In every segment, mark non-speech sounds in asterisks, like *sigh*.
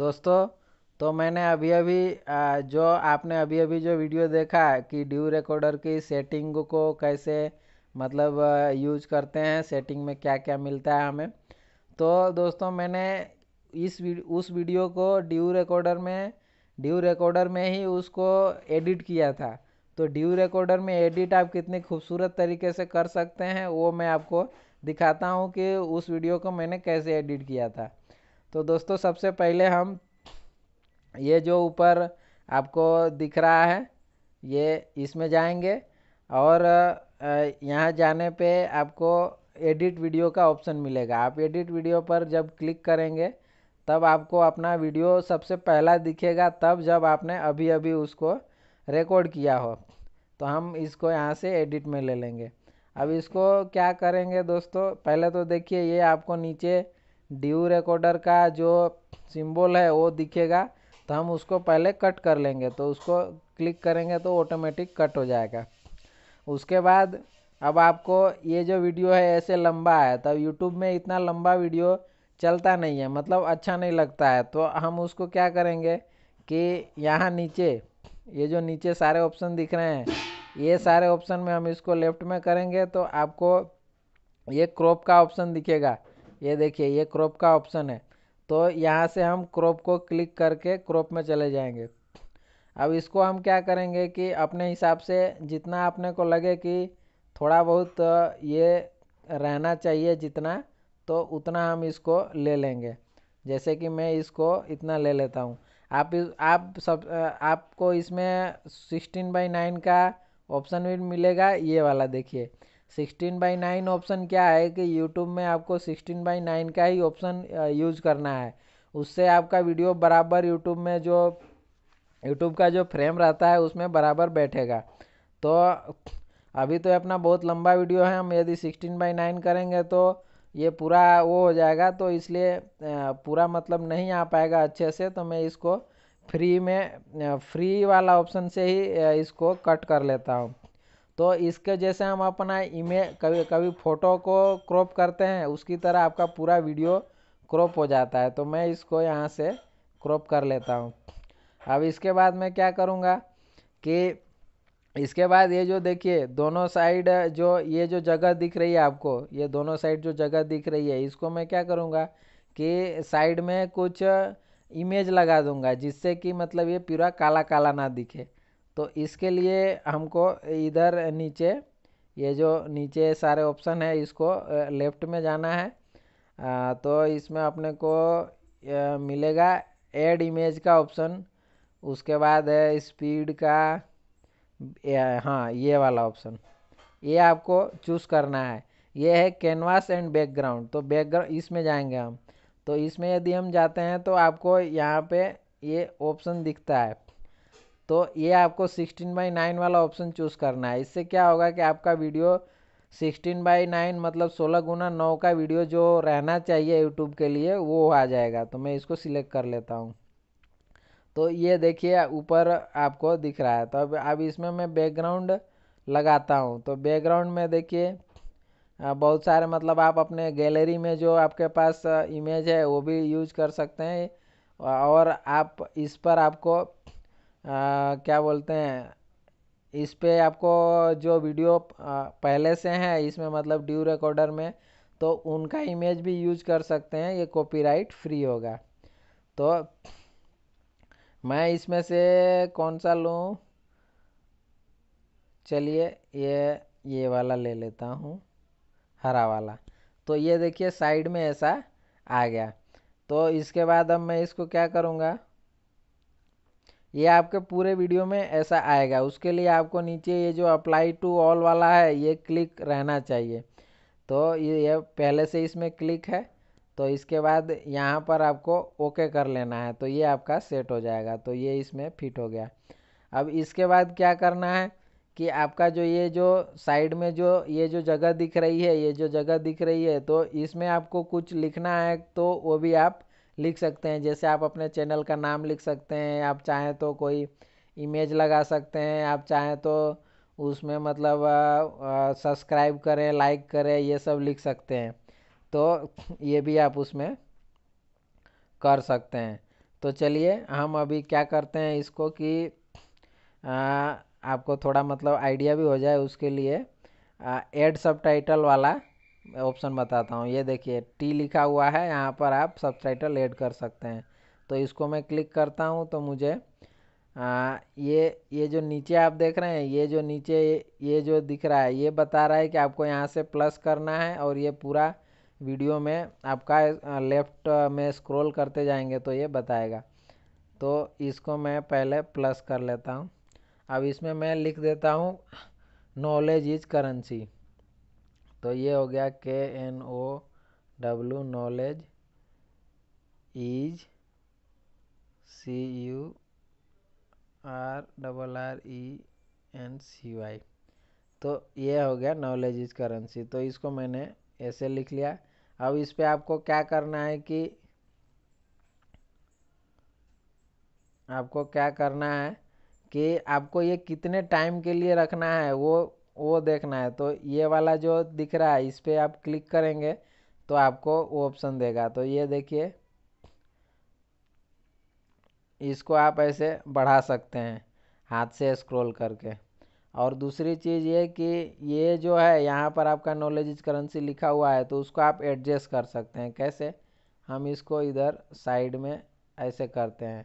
दोस्तों तो मैंने अभी अभी जो आपने अभी अभी जो वीडियो देखा कि ड्यू रिकॉर्डर की सेटिंग को कैसे मतलब यूज करते हैं सेटिंग में क्या क्या मिलता है हमें तो दोस्तों मैंने इस उस वीडियो को ड्यू रिकॉर्डर में ड्यू रिकॉर्डर में ही उसको एडिट किया था तो ड्यू रिकॉर्डर में एडिट आप कितनी खूबसूरत तरीके से कर सकते हैं वो मैं आपको दिखाता हूँ कि उस वीडियो को मैंने कैसे एडिट किया था तो दोस्तों सबसे पहले हम ये जो ऊपर आपको दिख रहा है ये इसमें जाएंगे और यहाँ जाने पे आपको एडिट वीडियो का ऑप्शन मिलेगा आप एडिट वीडियो पर जब क्लिक करेंगे तब आपको अपना वीडियो सबसे पहला दिखेगा तब जब आपने अभी अभी उसको रिकॉर्ड किया हो तो हम इसको यहाँ से एडिट में ले लेंगे अब इसको क्या करेंगे दोस्तों पहले तो देखिए ये आपको नीचे ड्यू रिकॉर्डर का जो सिंबल है वो दिखेगा तो हम उसको पहले कट कर लेंगे तो उसको क्लिक करेंगे तो ऑटोमेटिक कट हो जाएगा उसके बाद अब आपको ये जो वीडियो है ऐसे लंबा है तब यूट्यूब में इतना लंबा वीडियो चलता नहीं है मतलब अच्छा नहीं लगता है तो हम उसको क्या करेंगे कि यहाँ नीचे ये जो नीचे सारे ऑप्शन दिख रहे हैं ये सारे ऑप्शन में हम इसको लेफ्ट में करेंगे तो आपको ये क्रॉप का ऑप्शन दिखेगा ये देखिए ये क्रॉप का ऑप्शन है तो यहाँ से हम क्रॉप को क्लिक करके क्रॉप में चले जाएंगे अब इसको हम क्या करेंगे कि अपने हिसाब से जितना अपने को लगे कि थोड़ा बहुत ये रहना चाहिए जितना तो उतना हम इसको ले लेंगे जैसे कि मैं इसको इतना ले लेता हूँ आप आप सब आपको इसमें सिक्सटीन बाई नाइन का ऑप्शन भी मिलेगा ये वाला देखिए सिक्सटीन बाई नाइन ऑप्शन क्या है कि यूट्यूब में आपको सिक्सटीन बाई नाइन का ही ऑप्शन यूज करना है उससे आपका वीडियो बराबर यूट्यूब में जो यूट्यूब का जो फ्रेम रहता है उसमें बराबर बैठेगा तो अभी तो अपना बहुत लंबा वीडियो है हम यदि सिक्सटीन बाई नाइन करेंगे तो ये पूरा वो हो जाएगा तो इसलिए पूरा मतलब नहीं आ पाएगा अच्छे से तो मैं इसको फ्री में फ्री वाला ऑप्शन से ही इसको कट कर लेता हूँ तो इसके जैसे हम अपना इमेज कभी कभी फ़ोटो को क्रॉप करते हैं उसकी तरह आपका पूरा वीडियो क्रॉप हो जाता है तो मैं इसको यहाँ से क्रॉप कर लेता हूँ अब इसके बाद मैं क्या करूँगा कि इसके बाद ये जो देखिए दोनों साइड जो ये जो जगह दिख रही है आपको ये दोनों साइड जो जगह दिख रही है इसको मैं क्या करूँगा कि साइड में कुछ इमेज लगा दूंगा जिससे कि मतलब ये पूरा काला काला ना दिखे तो इसके लिए हमको इधर नीचे ये जो नीचे सारे ऑप्शन है इसको लेफ्ट में जाना है तो इसमें अपने को मिलेगा एड इमेज का ऑप्शन उसके बाद है स्पीड का हाँ ये वाला ऑप्शन ये आपको चूज़ करना है ये है कैनवास एंड बैकग्राउंड तो बैकग्राउंड इसमें जाएंगे हम तो इसमें यदि हम जाते हैं तो आपको यहाँ पे ये ऑप्शन दिखता है तो ये आपको 16 बाई नाइन वाला ऑप्शन चूज़ करना है इससे क्या होगा कि आपका वीडियो 16 बाई नाइन मतलब 16 गुना नौ का वीडियो जो रहना चाहिए यूट्यूब के लिए वो आ जाएगा तो मैं इसको सिलेक्ट कर लेता हूँ तो ये देखिए ऊपर आपको दिख रहा है तो अब अब इसमें मैं बैकग्राउंड लगाता हूँ तो बैकग्राउंड में देखिए बहुत सारे मतलब आप अपने गैलरी में जो आपके पास इमेज है वो भी यूज कर सकते हैं और आप इस पर आपको आ, क्या बोलते हैं इस पे आपको जो वीडियो पहले से हैं इसमें मतलब ड्यू रिकॉर्डर में तो उनका इमेज भी यूज कर सकते हैं ये कॉपीराइट फ्री होगा तो मैं इसमें से कौन सा लूँ चलिए ये ये वाला ले लेता हूँ हरा वाला तो ये देखिए साइड में ऐसा आ गया तो इसके बाद अब मैं इसको क्या करूँगा ये आपके पूरे वीडियो में ऐसा आएगा उसके लिए आपको नीचे ये जो अप्लाई टू ऑल वाला है ये क्लिक रहना चाहिए तो ये पहले से इसमें क्लिक है तो इसके बाद यहाँ पर आपको ओके कर लेना है तो ये आपका सेट हो जाएगा तो ये इसमें फिट हो गया अब इसके बाद क्या करना है कि आपका जो ये जो साइड में जो ये जो जगह दिख रही है ये जो जगह दिख रही है तो इसमें आपको कुछ लिखना है तो वो भी आप लिख सकते हैं जैसे आप अपने चैनल का नाम लिख सकते हैं आप चाहें तो कोई इमेज लगा सकते हैं आप चाहें तो उसमें मतलब सब्सक्राइब करें लाइक करें ये सब लिख सकते हैं तो *laughs* ये भी आप उसमें कर सकते हैं तो चलिए हम अभी क्या करते हैं इसको कि आ, आपको थोड़ा मतलब आइडिया भी हो जाए उसके लिए एड सब टाइटल वाला ऑप्शन बताता हूँ ये देखिए टी लिखा हुआ है यहाँ पर आप सब टाइटल एड कर सकते हैं तो इसको मैं क्लिक करता हूँ तो मुझे आ, ये ये जो नीचे आप देख रहे हैं ये जो नीचे ये जो दिख रहा है ये बता रहा है कि आपको यहाँ से प्लस करना है और ये पूरा वीडियो में आपका लेफ़्ट में स्क्रॉल करते जाएंगे तो ये बताएगा तो इसको मैं पहले प्लस कर लेता हूँ अब इसमें मैं लिख देता हूँ नॉलेज इज करेंसी तो ये हो गया K N O W knowledge is C U R double R E N C Y तो ये हो गया नॉलेज इज करेंसी तो इसको मैंने ऐसे लिख लिया अब इस पर आपको क्या करना है कि आपको क्या करना है कि आपको ये कितने टाइम के लिए रखना है वो वो देखना है तो ये वाला जो दिख रहा है इस पर आप क्लिक करेंगे तो आपको वो ऑप्शन देगा तो ये देखिए इसको आप ऐसे बढ़ा सकते हैं हाथ से स्क्रॉल करके और दूसरी चीज़ ये कि ये जो है यहाँ पर आपका नॉलेज इज करेंसी लिखा हुआ है तो उसको आप एडजस्ट कर सकते हैं कैसे हम इसको इधर साइड में ऐसे करते हैं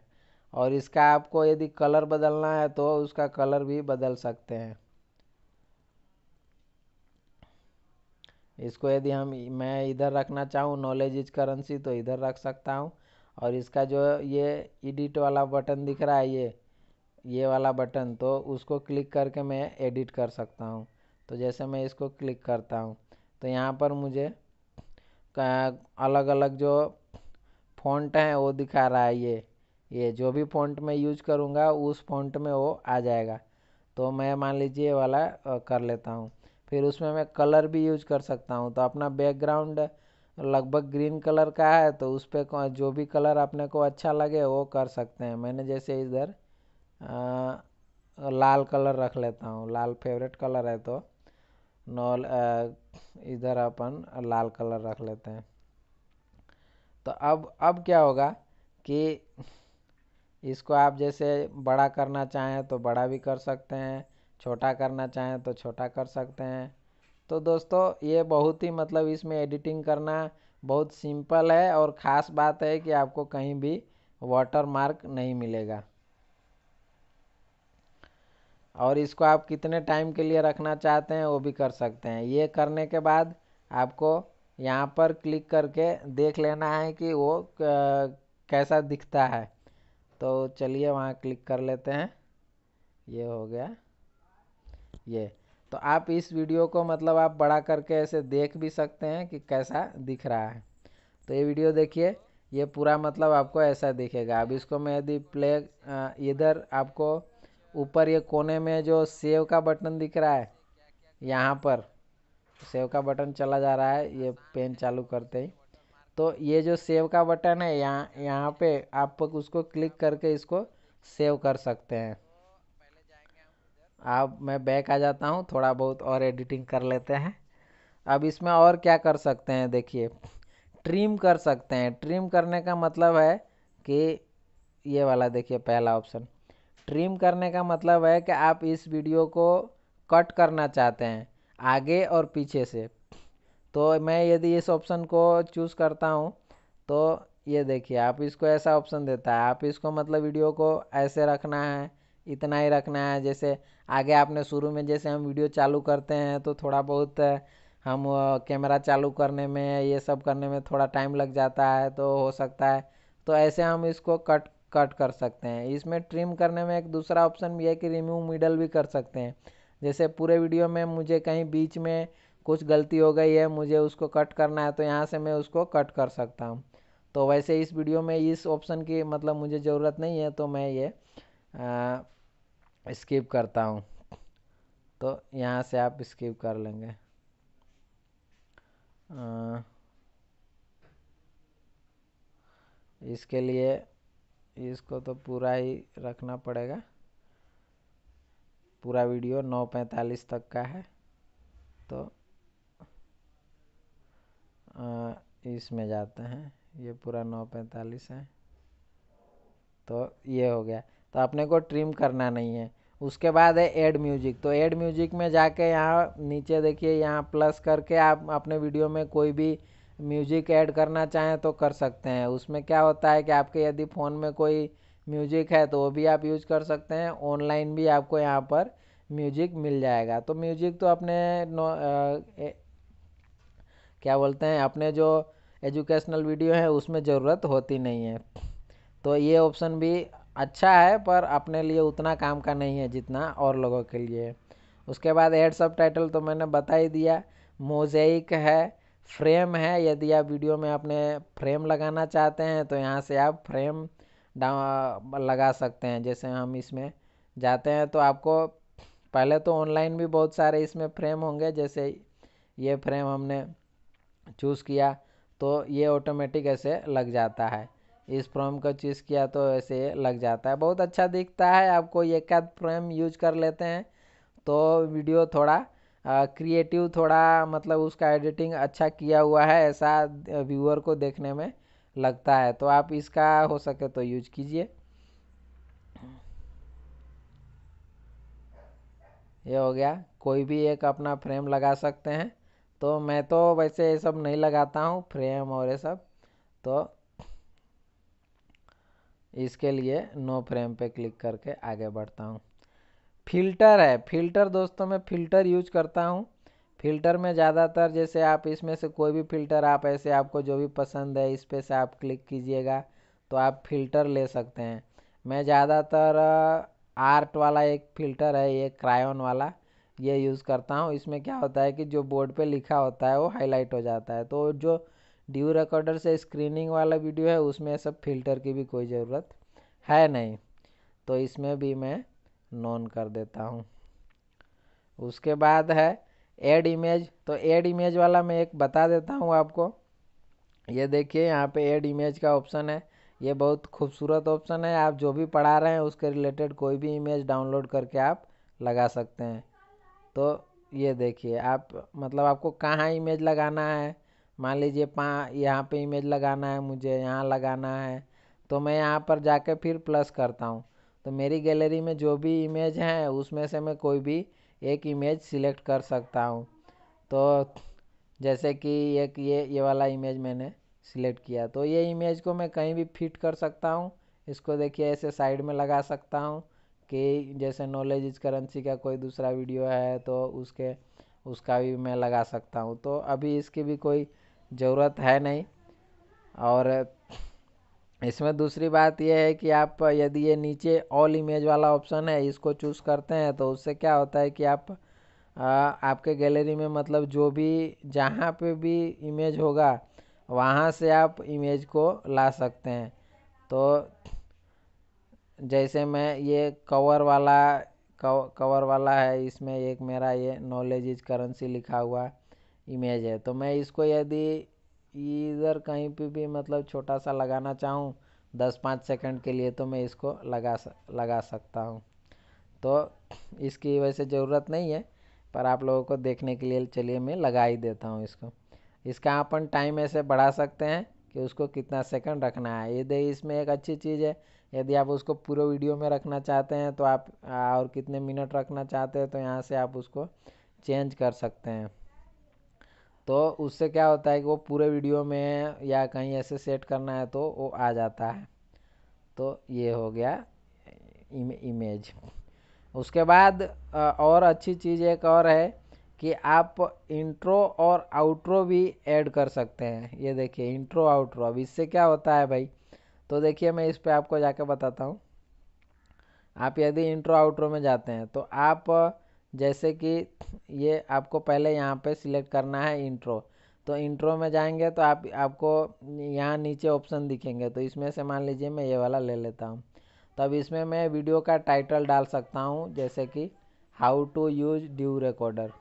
और इसका आपको यदि कलर बदलना है तो उसका कलर भी बदल सकते हैं इसको यदि हम मैं इधर रखना चाहूँ नॉलेज इज करेंसी तो इधर रख सकता हूँ और इसका जो ये एडिट वाला बटन दिख रहा है ये ये वाला बटन तो उसको क्लिक करके मैं एडिट कर सकता हूँ तो जैसे मैं इसको क्लिक करता हूँ तो यहाँ पर मुझे अलग अलग जो फॉन्ट हैं वो दिखा रहा है ये ये जो भी फ़ॉन्ट मैं यूज करूँगा उस फ़ॉन्ट में वो आ जाएगा तो मैं मान लीजिए वाला कर लेता हूँ फिर उसमें मैं कलर भी यूज कर सकता हूँ तो अपना बैकग्राउंड लगभग ग्रीन कलर का है तो उस पर जो भी कलर अपने को अच्छा लगे वो कर सकते हैं मैंने जैसे इधर लाल कलर रख लेता हूँ लाल फेवरेट कलर है तो नॉल इधर अपन लाल कलर रख लेते हैं तो अब अब क्या होगा कि इसको आप जैसे बड़ा करना चाहें तो बड़ा भी कर सकते हैं छोटा करना चाहें तो छोटा कर सकते हैं तो दोस्तों ये बहुत ही मतलब इसमें एडिटिंग करना बहुत सिंपल है और ख़ास बात है कि आपको कहीं भी वाटर मार्क नहीं मिलेगा और इसको आप कितने टाइम के लिए रखना चाहते हैं वो भी कर सकते हैं ये करने के बाद आपको यहाँ पर क्लिक करके देख लेना है कि वो कैसा दिखता है तो चलिए वहाँ क्लिक कर लेते हैं ये हो गया ये तो आप इस वीडियो को मतलब आप बड़ा करके ऐसे देख भी सकते हैं कि कैसा दिख रहा है तो ये वीडियो देखिए ये पूरा मतलब आपको ऐसा दिखेगा अब इसको मैं यदि प्ले इधर आपको ऊपर ये कोने में जो सेव का बटन दिख रहा है यहाँ पर सेव का बटन चला जा रहा है ये पेन चालू करते ही तो ये जो सेव का बटन है यहाँ यहाँ पे आप उसको क्लिक करके इसको सेव कर सकते हैं अब मैं बैक आ जाता हूँ थोड़ा बहुत और एडिटिंग कर लेते हैं अब इसमें और क्या कर सकते हैं देखिए ट्रिम कर सकते हैं ट्रिम करने का मतलब है कि ये वाला देखिए पहला ऑप्शन ट्रिम करने का मतलब है कि आप इस वीडियो को कट करना चाहते हैं आगे और पीछे से तो मैं यदि इस ऑप्शन को चूज़ करता हूँ तो ये देखिए आप इसको ऐसा ऑप्शन देता है आप इसको मतलब वीडियो को ऐसे रखना है इतना ही रखना है जैसे आगे आपने शुरू में जैसे हम वीडियो चालू करते हैं तो थोड़ा बहुत हम कैमरा चालू करने में ये सब करने में थोड़ा टाइम लग जाता है तो हो सकता है तो ऐसे हम इसको कट कट कर सकते हैं इसमें ट्रिम करने में एक दूसरा ऑप्शन भी है कि रिमूव मिडल भी कर सकते हैं जैसे पूरे वीडियो में मुझे कहीं बीच में कुछ गलती हो गई है मुझे उसको कट करना है तो यहाँ से मैं उसको कट कर सकता हूँ तो वैसे इस वीडियो में इस ऑप्शन की मतलब मुझे ज़रूरत नहीं है तो मैं ये स्किप करता हूँ तो यहाँ से आप स्किप कर लेंगे आ, इसके लिए इसको तो पूरा ही रखना पड़ेगा पूरा वीडियो नौ पैंतालीस तक का है तो इसमें जाते हैं ये पूरा नौ पैंतालीस है तो ये हो गया तो अपने को ट्रिम करना नहीं है उसके बाद है एड म्यूजिक तो एड म्यूजिक में जाके यहाँ नीचे देखिए यहाँ प्लस करके आप अपने वीडियो में कोई भी म्यूजिक ऐड करना चाहें तो कर सकते हैं उसमें क्या होता है कि आपके यदि फ़ोन में कोई म्यूजिक है तो वो भी आप यूज कर सकते हैं ऑनलाइन भी आपको यहाँ पर म्यूजिक मिल जाएगा तो म्यूजिक तो अपने क्या बोलते हैं अपने जो एजुकेशनल वीडियो है उसमें ज़रूरत होती नहीं है तो ये ऑप्शन भी अच्छा है पर अपने लिए उतना काम का नहीं है जितना और लोगों के लिए उसके बाद एड सब टाइटल तो मैंने बता ही दिया मोजेक है फ्रेम है यदि आप वीडियो में अपने फ्रेम लगाना चाहते हैं तो यहाँ से आप फ्रेम लगा सकते हैं जैसे हम इसमें जाते हैं तो आपको पहले तो ऑनलाइन भी बहुत सारे इसमें फ्रेम होंगे जैसे ये फ्रेम हमने चूज़ किया तो ये ऑटोमेटिक ऐसे लग जाता है इस फ्रेम का चूज़ किया तो ऐसे लग जाता है बहुत अच्छा दिखता है आपको एक आध फ्रेम यूज कर लेते हैं तो वीडियो थोड़ा क्रिएटिव थोड़ा मतलब उसका एडिटिंग अच्छा किया हुआ है ऐसा व्यूअर को देखने में लगता है तो आप इसका हो सके तो यूज कीजिए ये हो गया कोई भी एक अपना फ्रेम लगा सकते हैं तो मैं तो वैसे ये सब नहीं लगाता हूँ फ्रेम और ये सब तो इसके लिए नो फ्रेम पे क्लिक करके आगे बढ़ता हूँ फिल्टर है फिल्टर दोस्तों मैं फिल्टर यूज करता हूँ फिल्टर में ज़्यादातर जैसे आप इसमें से कोई भी फिल्टर आप ऐसे आपको जो भी पसंद है इस पर से आप क्लिक कीजिएगा तो आप फिल्टर ले सकते हैं मैं ज़्यादातर आर्ट वाला एक फिल्टर है ये क्रायोन वाला ये यूज़ करता हूँ इसमें क्या होता है कि जो बोर्ड पे लिखा होता है वो हाईलाइट हो जाता है तो जो ड्यू रिकॉर्डर से स्क्रीनिंग वाला वीडियो है उसमें सब फिल्टर की भी कोई ज़रूरत है नहीं तो इसमें भी मैं नॉन कर देता हूँ उसके बाद है एड इमेज तो एड इमेज वाला मैं एक बता देता हूँ आपको ये देखिए यहाँ पे एड इमेज का ऑप्शन है ये बहुत खूबसूरत ऑप्शन है आप जो भी पढ़ा रहे हैं उसके रिलेटेड कोई भी इमेज डाउनलोड करके आप लगा सकते हैं तो ये देखिए आप मतलब आपको कहाँ इमेज लगाना है मान लीजिए पा यहाँ पे इमेज लगाना है मुझे यहाँ लगाना है तो मैं यहाँ पर जाके फिर प्लस करता हूँ तो मेरी गैलरी में जो भी इमेज हैं उसमें से मैं कोई भी एक इमेज सिलेक्ट कर सकता हूँ तो जैसे कि एक ये ये वाला इमेज मैंने सिलेक्ट किया तो ये इमेज को मैं कहीं भी फिट कर सकता हूँ इसको देखिए ऐसे साइड में लगा सकता हूँ कि जैसे नॉलेज इज करेंसी का कोई दूसरा वीडियो है तो उसके उसका भी मैं लगा सकता हूँ तो अभी इसकी भी कोई ज़रूरत है नहीं और इसमें दूसरी बात यह है कि आप यदि ये नीचे ऑल इमेज वाला ऑप्शन है इसको चूज़ करते हैं तो उससे क्या होता है कि आप आ, आपके गैलरी में मतलब जो भी जहाँ पे भी इमेज होगा वहाँ से आप इमेज को ला सकते हैं तो जैसे मैं ये कवर वाला कवर वाला है इसमें एक मेरा ये नॉलेज इज करेंसी लिखा हुआ इमेज है तो मैं इसको यदि इधर कहीं पे भी मतलब छोटा सा लगाना चाहूँ दस पाँच सेकंड के लिए तो मैं इसको लगा लगा सकता हूँ तो इसकी वैसे ज़रूरत नहीं है पर आप लोगों को देखने के लिए चलिए मैं लगा ही देता हूँ इसको इसका अपन टाइम ऐसे बढ़ा सकते हैं कि उसको कितना सेकंड रखना है ये दे इसमें एक अच्छी चीज़ है यदि आप उसको पूरे वीडियो में रखना चाहते हैं तो आप और कितने मिनट रखना चाहते हैं तो यहाँ से आप उसको चेंज कर सकते हैं तो उससे क्या होता है कि वो पूरे वीडियो में या कहीं ऐसे सेट करना है तो वो आ जाता है तो ये हो गया इम, इमेज उसके बाद और अच्छी चीज़ एक और है कि आप इंट्रो और आउट्रो भी ऐड कर सकते हैं ये देखिए इंट्रो आउट्रो अब इससे क्या होता है भाई तो देखिए मैं इस पर आपको जाके बताता हूँ आप यदि इंट्रो आउट्रो में जाते हैं तो आप जैसे कि ये आपको पहले यहाँ पे सिलेक्ट करना है इंट्रो तो इंट्रो में जाएंगे तो आप आपको यहाँ नीचे ऑप्शन दिखेंगे तो इसमें से मान लीजिए मैं ये वाला ले लेता हूँ तो अब इसमें मैं वीडियो का टाइटल डाल सकता हूँ जैसे कि how to use DU recorder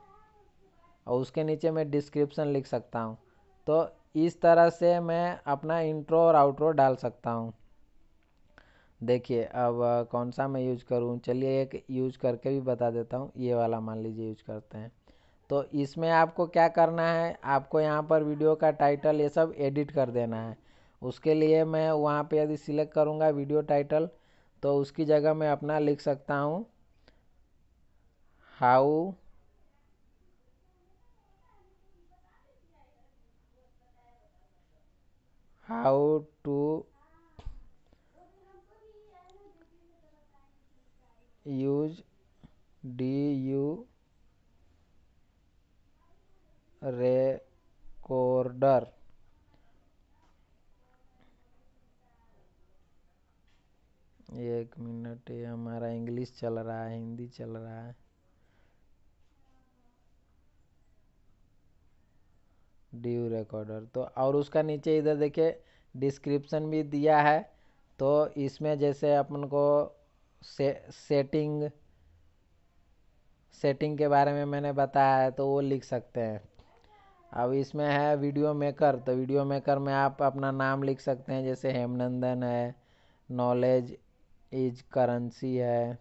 और उसके नीचे मैं डिस्क्रिप्शन लिख सकता हूँ तो इस तरह से मैं अपना इंट्रो और आउट्रो डाल सकता हूँ देखिए अब कौन सा मैं यूज करूँ चलिए एक यूज करके भी बता देता हूँ ये वाला मान लीजिए यूज करते हैं तो इसमें आपको क्या करना है आपको यहाँ पर वीडियो का टाइटल ये सब एडिट कर देना है उसके लिए मैं वहाँ पे यदि सिलेक्ट करूँगा वीडियो टाइटल तो उसकी जगह मैं अपना लिख सकता हूँ how how to use DU recorder एक मिनट ये हमारा इंग्लिश चल रहा है हिंदी चल रहा है ड्यू रिकॉर्डर तो और उसका नीचे इधर देखिए डिस्क्रिप्शन भी दिया है तो इसमें जैसे अपन को से, सेटिंग सेटिंग के बारे में मैंने बताया है तो वो लिख सकते हैं अब इसमें है वीडियो मेकर तो वीडियो मेकर में आप अपना नाम लिख सकते हैं जैसे हेमनंदन है नॉलेज इज करेंसी है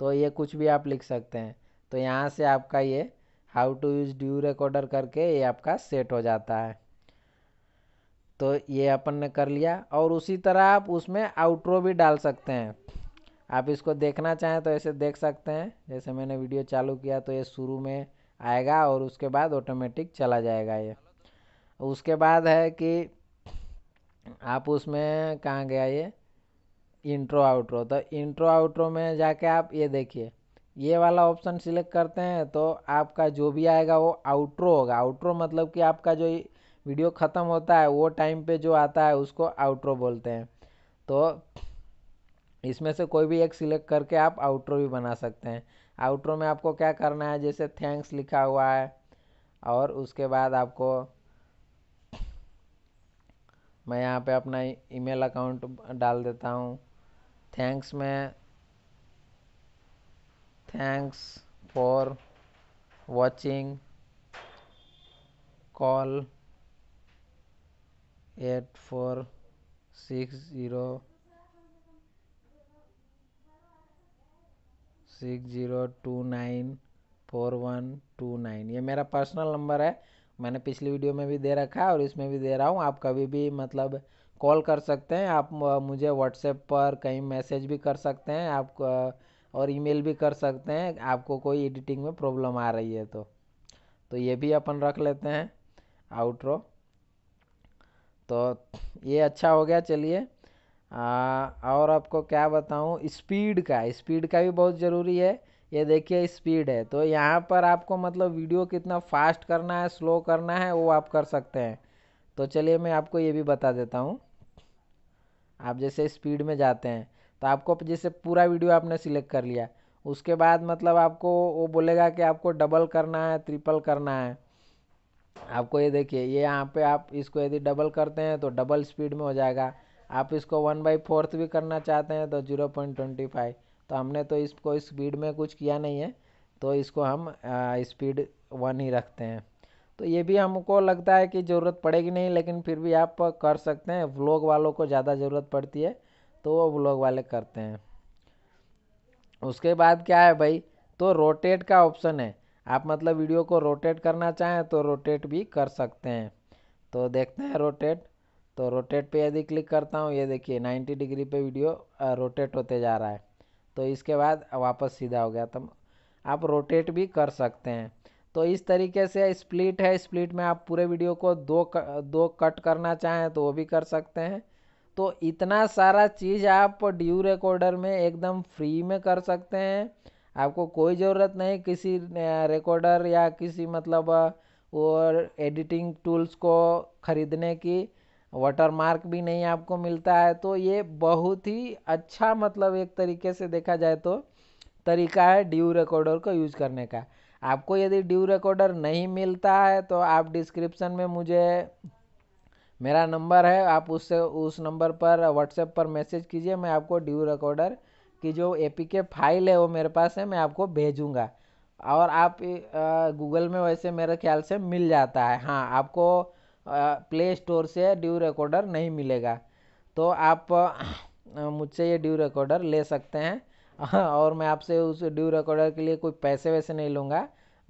तो ये कुछ भी आप लिख सकते हैं तो यहाँ से आपका ये how to use DU recorder करके ये आपका सेट हो जाता है तो ये अपन ने कर लिया और उसी तरह आप उसमें आउट्रो भी डाल सकते हैं आप इसको देखना चाहें तो ऐसे देख सकते हैं जैसे मैंने वीडियो चालू किया तो ये शुरू में आएगा और उसके बाद ऑटोमेटिक चला जाएगा ये उसके बाद है कि आप उसमें कहाँ गया ये इंट्रो आउट्रो तो इंट्रो आउट्रो में जाके आप ये देखिए ये वाला ऑप्शन सिलेक्ट करते हैं तो आपका जो भी आएगा वो आउट्रो होगा आउट्रो मतलब कि आपका जो वीडियो ख़त्म होता है वो टाइम पे जो आता है उसको आउट्रो बोलते हैं तो इसमें से कोई भी एक सिलेक्ट करके आप आउट्रो भी बना सकते हैं आउट्रो में आपको क्या करना है जैसे थैंक्स लिखा हुआ है और उसके बाद आपको मैं यहाँ पे अपना ईमेल अकाउंट डाल देता हूँ थैंक्स में thanks for watching call 8460 six zero two nine four one two nine ये मेरा पर्सनल नंबर है मैंने पिछली वीडियो में भी दे रखा है और इसमें भी दे रहा हूँ आप कभी भी मतलब कॉल कर सकते हैं आप मुझे व्हाट्सएप पर कहीं मैसेज भी कर सकते हैं आप और ईमेल भी कर सकते हैं आपको कोई एडिटिंग में प्रॉब्लम आ रही है तो तो ये भी अपन रख लेते हैं आउट्रो तो ये अच्छा हो गया चलिए और आपको क्या बताऊँ स्पीड का स्पीड का भी बहुत ज़रूरी है ये देखिए स्पीड है तो यहाँ पर आपको मतलब वीडियो कितना फास्ट करना है स्लो करना है वो आप कर सकते हैं तो चलिए मैं आपको ये भी बता देता हूँ आप जैसे स्पीड में जाते हैं तो आपको जैसे पूरा वीडियो आपने सिलेक्ट कर लिया उसके बाद मतलब आपको वो बोलेगा कि आपको डबल करना है ट्रिपल करना है आपको ये देखिए ये यहाँ पे आप इसको यदि डबल करते हैं तो डबल स्पीड में हो जाएगा आप इसको वन बाई फोर्थ भी करना चाहते हैं तो ज़ीरो पॉइंट ट्वेंटी फाइव तो हमने तो इसको स्पीड इस में कुछ किया नहीं है तो इसको हम स्पीड वन ही रखते हैं तो ये भी हमको लगता है कि ज़रूरत पड़ेगी नहीं लेकिन फिर भी आप कर सकते हैं व्लॉग वालों को ज़्यादा ज़रूरत पड़ती है तो वो ब्लॉग वाले करते हैं उसके बाद क्या है भाई तो रोटेट का ऑप्शन है आप मतलब वीडियो को रोटेट करना चाहें तो रोटेट भी कर सकते हैं तो देखते हैं रोटेट तो रोटेट पे यदि क्लिक करता हूँ ये देखिए 90 डिग्री पे वीडियो रोटेट होते जा रहा है तो इसके बाद वापस सीधा हो गया तो आप रोटेट भी कर सकते हैं तो इस तरीके से स्प्लिट है स्प्लिट में आप पूरे वीडियो को दो दो कट करना चाहें तो वो भी कर सकते हैं तो इतना सारा चीज़ आप ड्यू रिकॉर्डर में एकदम फ्री में कर सकते हैं आपको कोई ज़रूरत नहीं किसी रिकॉर्डर या किसी मतलब वो एडिटिंग टूल्स को ख़रीदने की वाटर मार्क भी नहीं आपको मिलता है तो ये बहुत ही अच्छा मतलब एक तरीके से देखा जाए तो तरीका है ड्यू रिकॉर्डर को यूज़ करने का आपको यदि ड्यू रिकॉर्डर नहीं मिलता है तो आप डिस्क्रिप्शन में मुझे मेरा नंबर है आप उससे उस नंबर पर व्हाट्सएप पर मैसेज कीजिए मैं आपको ड्यू रिकॉर्डर की जो ए पी के फाइल है वो मेरे पास है मैं आपको भेजूँगा और आप गूगल में वैसे मेरे ख्याल से मिल जाता है हाँ आपको प्ले स्टोर से ड्यू रिकॉर्डर नहीं मिलेगा तो आप मुझसे ये ड्यू रिकॉर्डर ले सकते हैं *laughs* और मैं आपसे उस ड्यू रिकॉर्डर के लिए कोई पैसे वैसे नहीं लूँगा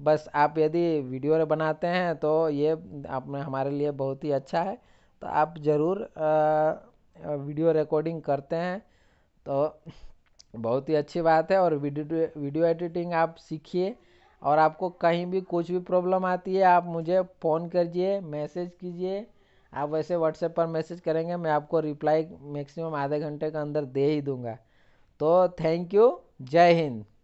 बस आप यदि वीडियो बनाते हैं तो ये आप हमारे लिए बहुत ही अच्छा है तो आप ज़रूर वीडियो रिकॉर्डिंग करते हैं तो बहुत ही अच्छी बात है और वीडियो वीडियो एडिटिंग आप सीखिए और आपको कहीं भी कुछ भी प्रॉब्लम आती है आप मुझे फ़ोन करिए मैसेज कीजिए आप वैसे व्हाट्सएप पर मैसेज करेंगे मैं आपको रिप्लाई मैक्सिमम आधे घंटे के अंदर दे ही दूंगा तो थैंक यू जय हिंद